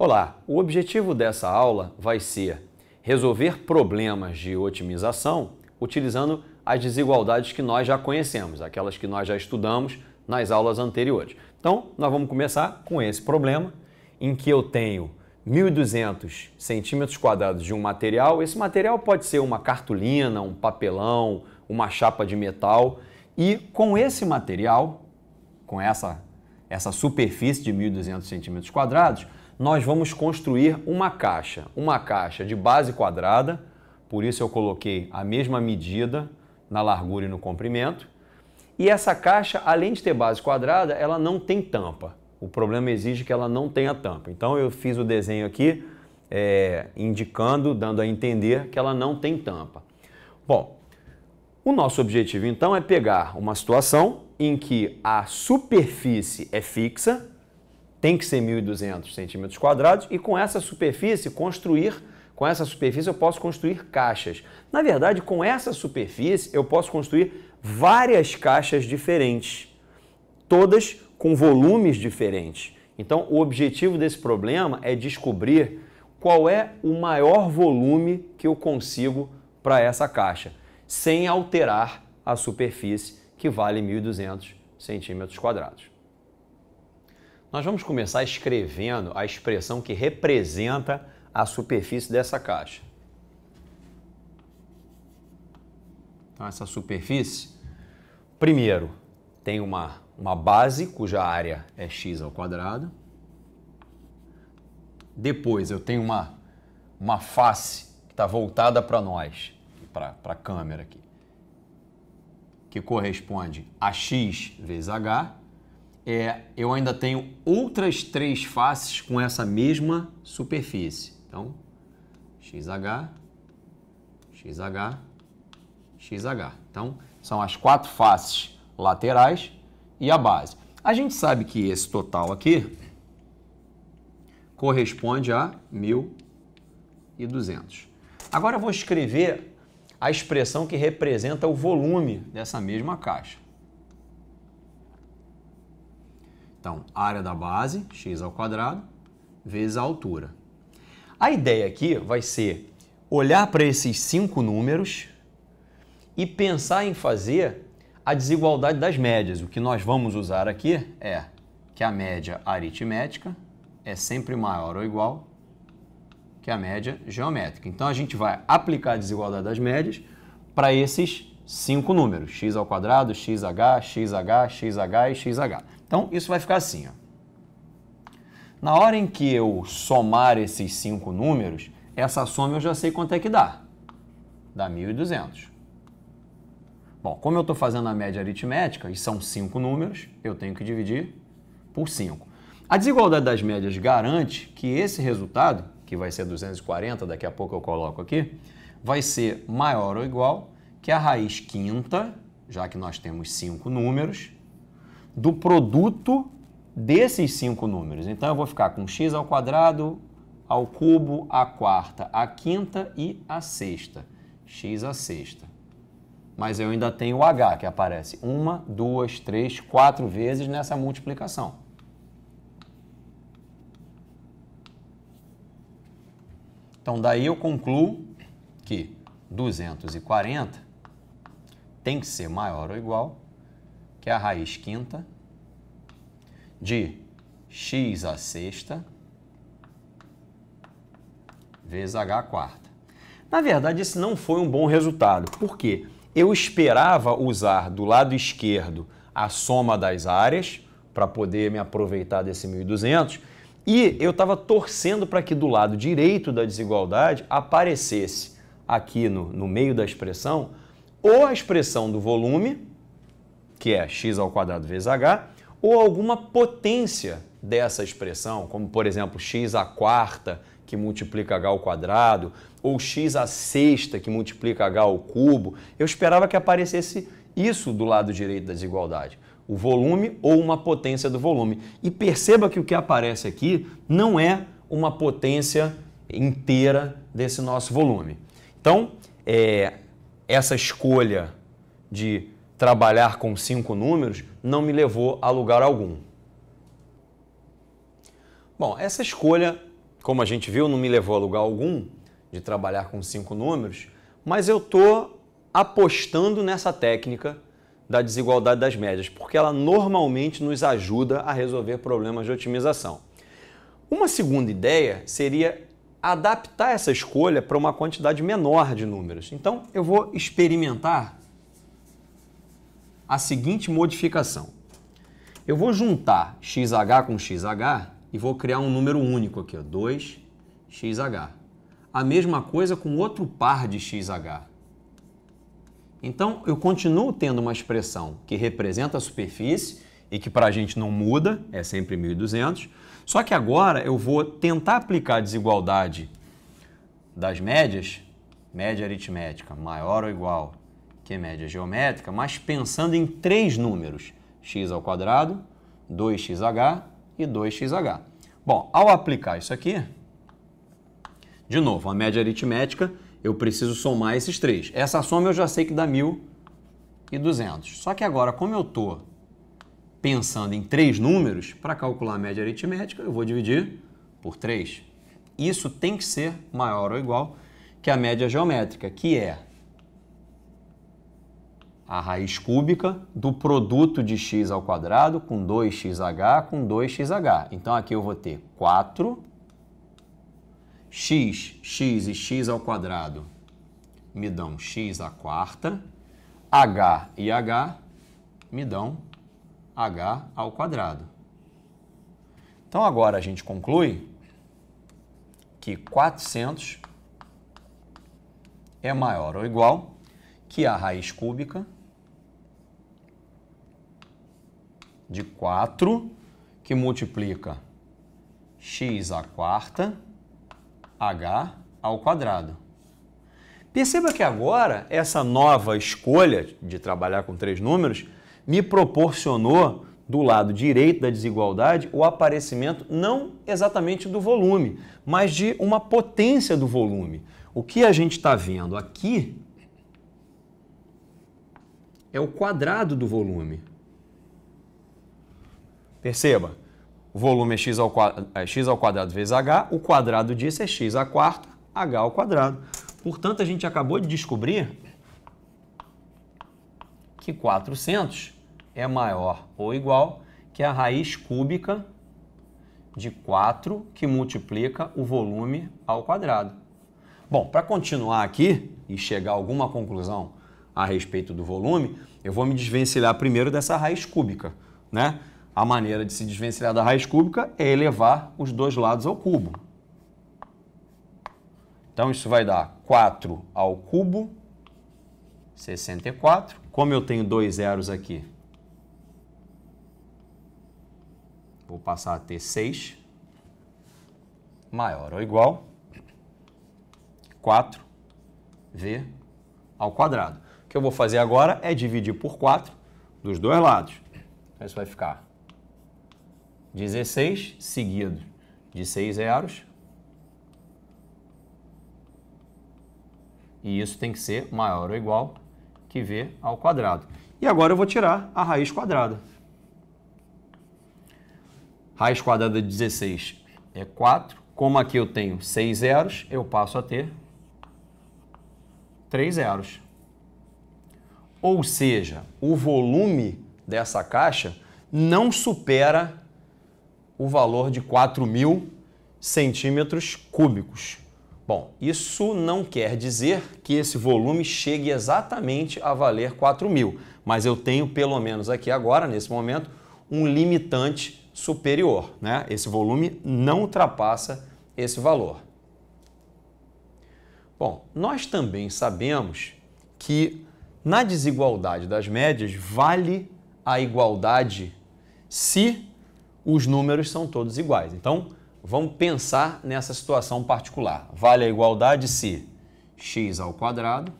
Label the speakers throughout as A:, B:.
A: Olá, o objetivo dessa aula vai ser resolver problemas de otimização utilizando as desigualdades que nós já conhecemos, aquelas que nós já estudamos nas aulas anteriores. Então, nós vamos começar com esse problema em que eu tenho 1.200 centímetros quadrados de um material. Esse material pode ser uma cartolina, um papelão, uma chapa de metal. E com esse material, com essa, essa superfície de 1.200 centímetros quadrados, nós vamos construir uma caixa, uma caixa de base quadrada, por isso eu coloquei a mesma medida na largura e no comprimento. E essa caixa, além de ter base quadrada, ela não tem tampa. O problema exige que ela não tenha tampa. Então eu fiz o desenho aqui é, indicando, dando a entender que ela não tem tampa. Bom, o nosso objetivo então é pegar uma situação em que a superfície é fixa, tem que ser 1.200 centímetros quadrados e com essa superfície construir, com essa superfície eu posso construir caixas. Na verdade, com essa superfície eu posso construir várias caixas diferentes, todas com volumes diferentes. Então, o objetivo desse problema é descobrir qual é o maior volume que eu consigo para essa caixa, sem alterar a superfície que vale 1.200 centímetros quadrados. Nós vamos começar escrevendo a expressão que representa a superfície dessa caixa. Então, essa superfície, primeiro, tem uma, uma base cuja área é x ao quadrado. Depois, eu tenho uma, uma face que está voltada para nós, para a câmera aqui, que corresponde a x vezes h é, eu ainda tenho outras três faces com essa mesma superfície. Então, xh, xh, xh. Então, são as quatro faces laterais e a base. A gente sabe que esse total aqui corresponde a 1.200. Agora eu vou escrever a expressão que representa o volume dessa mesma caixa. Então, área da base, x ao quadrado, vezes a altura. A ideia aqui vai ser olhar para esses cinco números e pensar em fazer a desigualdade das médias. O que nós vamos usar aqui é que a média aritmética é sempre maior ou igual que a média geométrica. Então a gente vai aplicar a desigualdade das médias para esses cinco números: x ao quadrado, xh, xh, xh e xh. Então, isso vai ficar assim. Ó. Na hora em que eu somar esses cinco números, essa soma eu já sei quanto é que dá. Dá 1.200. Bom, como eu estou fazendo a média aritmética, e são cinco números, eu tenho que dividir por 5. A desigualdade das médias garante que esse resultado, que vai ser 240, daqui a pouco eu coloco aqui, vai ser maior ou igual que a raiz quinta, já que nós temos cinco números, do produto desses cinco números. Então eu vou ficar com x ao quadrado, ao cubo, a quarta, a quinta e a sexta. x a sexta. Mas eu ainda tenho o h que aparece uma, duas, três, quatro vezes nessa multiplicação. Então daí eu concluo que 240 tem que ser maior ou igual que é a raiz quinta de x à sexta vezes h à quarta. Na verdade, esse não foi um bom resultado. Por quê? Eu esperava usar do lado esquerdo a soma das áreas para poder me aproveitar desse 1.200 e eu estava torcendo para que do lado direito da desigualdade aparecesse aqui no, no meio da expressão ou a expressão do volume que é x ao quadrado vezes h, ou alguma potência dessa expressão, como por exemplo x à quarta que multiplica h ao quadrado, ou x à sexta que multiplica h ao cubo. Eu esperava que aparecesse isso do lado direito da desigualdade, o volume ou uma potência do volume. E perceba que o que aparece aqui não é uma potência inteira desse nosso volume. Então, é, essa escolha de trabalhar com cinco números não me levou a lugar algum. Bom, essa escolha, como a gente viu, não me levou a lugar algum de trabalhar com cinco números, mas eu estou apostando nessa técnica da desigualdade das médias, porque ela normalmente nos ajuda a resolver problemas de otimização. Uma segunda ideia seria adaptar essa escolha para uma quantidade menor de números. Então, eu vou experimentar a seguinte modificação. Eu vou juntar xh com xh e vou criar um número único aqui, 2xh. A mesma coisa com outro par de xh. Então, eu continuo tendo uma expressão que representa a superfície e que para a gente não muda, é sempre 1.200. Só que agora eu vou tentar aplicar a desigualdade das médias, média aritmética maior ou igual que é média geométrica, mas pensando em três números, x ao quadrado, 2xh e 2xh. Bom, ao aplicar isso aqui, de novo, a média aritmética, eu preciso somar esses três. Essa soma eu já sei que dá 1.200. Só que agora, como eu estou pensando em três números, para calcular a média aritmética, eu vou dividir por 3. Isso tem que ser maior ou igual que a média geométrica, que é a raiz cúbica do produto de x ao quadrado com 2xh com 2xh. Então aqui eu vou ter 4 x, x e x ao quadrado me dão x à quarta, h e h me dão h ao quadrado. Então agora a gente conclui que 400 é maior ou igual que a raiz cúbica de 4 que multiplica x à quarta h ao quadrado. Perceba que agora essa nova escolha de trabalhar com três números me proporcionou do lado direito da desigualdade o aparecimento não exatamente do volume, mas de uma potência do volume. O que a gente está vendo aqui é o quadrado do volume. Perceba, o volume é x ao, é x ao quadrado vezes h, o quadrado disso é x à quarta, h ao quadrado. Portanto, a gente acabou de descobrir que 400 é maior ou igual que a raiz cúbica de 4 que multiplica o volume ao quadrado. Bom, para continuar aqui e chegar a alguma conclusão a respeito do volume, eu vou me desvencilhar primeiro dessa raiz cúbica, né? A maneira de se desvencilhar da raiz cúbica é elevar os dois lados ao cubo. Então isso vai dar 4 ao cubo, 64. Como eu tenho dois zeros aqui, vou passar a ter 6 maior ou igual 4v ao quadrado. O que eu vou fazer agora é dividir por 4 dos dois lados. Então, isso vai ficar 16 seguidos de 6 zeros. E isso tem que ser maior ou igual que V ao quadrado. E agora eu vou tirar a raiz quadrada. Raiz quadrada de 16 é 4. Como aqui eu tenho 6 zeros, eu passo a ter 3 zeros. Ou seja, o volume dessa caixa não supera o valor de 4 mil centímetros cúbicos. Bom, isso não quer dizer que esse volume chegue exatamente a valer 4 mil, mas eu tenho pelo menos aqui agora, nesse momento, um limitante superior. Né? Esse volume não ultrapassa esse valor. Bom, nós também sabemos que na desigualdade das médias vale a igualdade se os números são todos iguais. Então, vamos pensar nessa situação particular. Vale a igualdade se x ao quadrado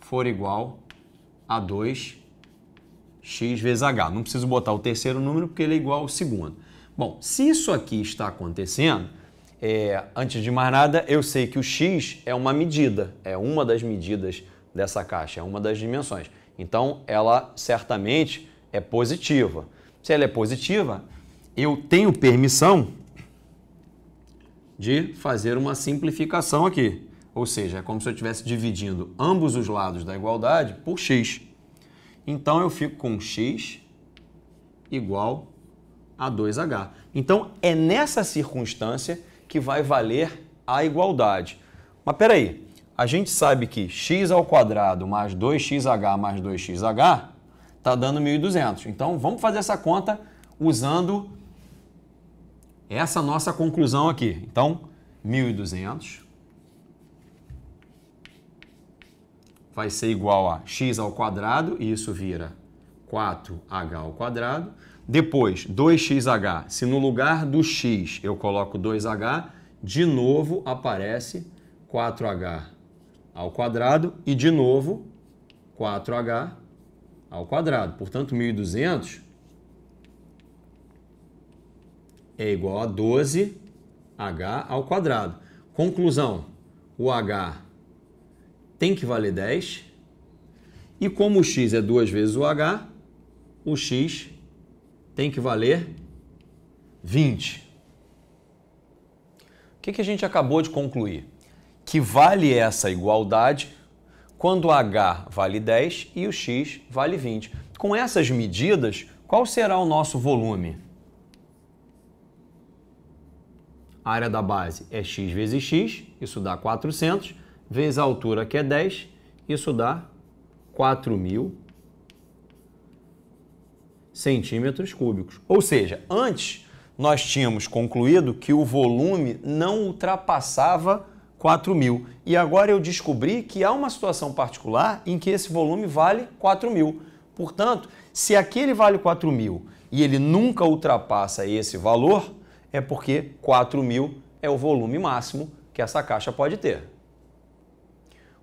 A: for igual a 2 x vezes h. Não preciso botar o terceiro número porque ele é igual ao segundo. Bom, se isso aqui está acontecendo, é, antes de mais nada, eu sei que o x é uma medida, é uma das medidas dessa caixa, é uma das dimensões. Então, ela certamente é positiva. Se ela é positiva, eu tenho permissão de fazer uma simplificação aqui. Ou seja, é como se eu estivesse dividindo ambos os lados da igualdade por x. Então eu fico com x igual a 2h. Então é nessa circunstância que vai valer a igualdade. Mas peraí, a gente sabe que x ao quadrado mais 2xh mais 2xh está dando 1.200. Então vamos fazer essa conta usando essa nossa conclusão aqui. Então, 1.200 vai ser igual a x ao quadrado, e isso vira 4h ao quadrado. Depois, 2xh, se no lugar do x eu coloco 2h, de novo aparece 4h ao quadrado e de novo 4h ao quadrado. Portanto, 1.200 é igual a 12h ao quadrado. Conclusão, o h tem que valer 10. E como o x é duas vezes o h, o x tem que valer 20. O que, que a gente acabou de concluir? Que vale essa igualdade quando h vale 10 e o x vale 20. Com essas medidas, qual será o nosso volume? A área da base é x vezes x, isso dá 400, vezes a altura, que é 10, isso dá 4.000 centímetros cúbicos. Ou seja, antes nós tínhamos concluído que o volume não ultrapassava 4.000. mil. E agora eu descobri que há uma situação particular em que esse volume vale 4.000. mil. Portanto, se aquele vale 4.000 mil e ele nunca ultrapassa esse valor, é porque 4 mil é o volume máximo que essa caixa pode ter.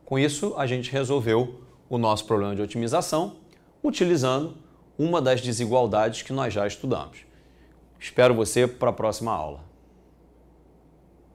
A: Com isso, a gente resolveu o nosso problema de otimização utilizando uma das desigualdades que nós já estudamos. Espero você para a próxima aula.